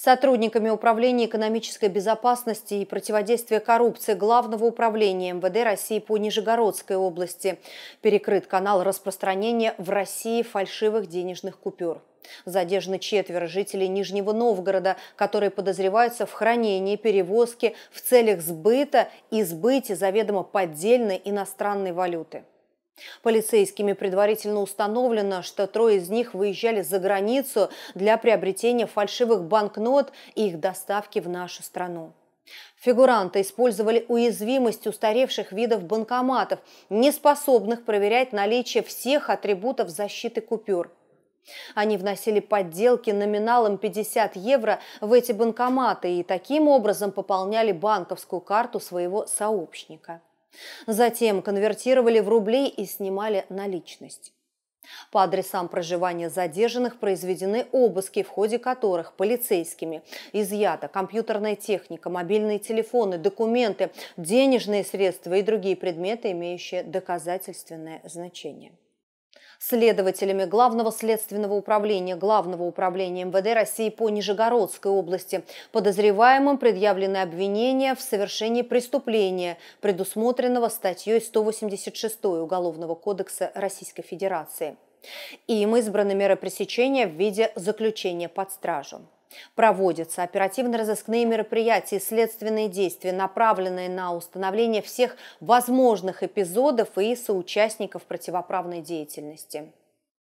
сотрудниками Управления экономической безопасности и противодействия коррупции Главного управления МВД России по Нижегородской области. Перекрыт канал распространения в России фальшивых денежных купюр. Задержаны четверо жителей Нижнего Новгорода, которые подозреваются в хранении, перевозке в целях сбыта и сбытия заведомо поддельной иностранной валюты. Полицейскими предварительно установлено, что трое из них выезжали за границу для приобретения фальшивых банкнот и их доставки в нашу страну. Фигуранты использовали уязвимость устаревших видов банкоматов, не способных проверять наличие всех атрибутов защиты купюр. Они вносили подделки номиналом 50 евро в эти банкоматы и таким образом пополняли банковскую карту своего сообщника. Затем конвертировали в рубли и снимали наличность. По адресам проживания задержанных произведены обыски, в ходе которых полицейскими изъята компьютерная техника, мобильные телефоны, документы, денежные средства и другие предметы, имеющие доказательственное значение. Следователями Главного следственного управления Главного управления МВД России по Нижегородской области подозреваемым предъявлены обвинения в совершении преступления, предусмотренного статьей 186 Уголовного кодекса Российской Федерации. Им избраны меры пресечения в виде заключения под стражу. Проводятся оперативно-розыскные мероприятия и следственные действия, направленные на установление всех возможных эпизодов и соучастников противоправной деятельности.